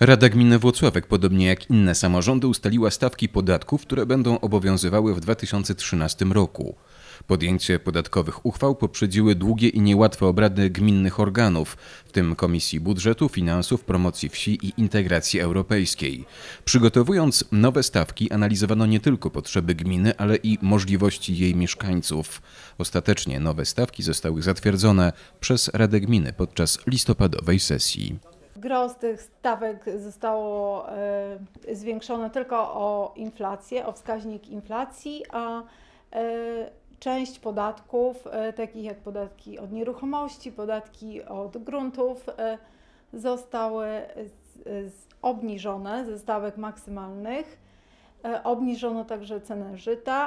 Rada Gminy Włocławek, podobnie jak inne samorządy, ustaliła stawki podatków, które będą obowiązywały w 2013 roku. Podjęcie podatkowych uchwał poprzedziły długie i niełatwe obrady gminnych organów, w tym Komisji Budżetu, Finansów, Promocji Wsi i Integracji Europejskiej. Przygotowując nowe stawki, analizowano nie tylko potrzeby gminy, ale i możliwości jej mieszkańców. Ostatecznie nowe stawki zostały zatwierdzone przez Radę Gminy podczas listopadowej sesji. Gros tych stawek zostało e, zwiększone tylko o inflację, o wskaźnik inflacji, a e, część podatków, e, takich jak podatki od nieruchomości, podatki od gruntów, zostały obniżone ze stawek maksymalnych. Obniżono także cenę żyta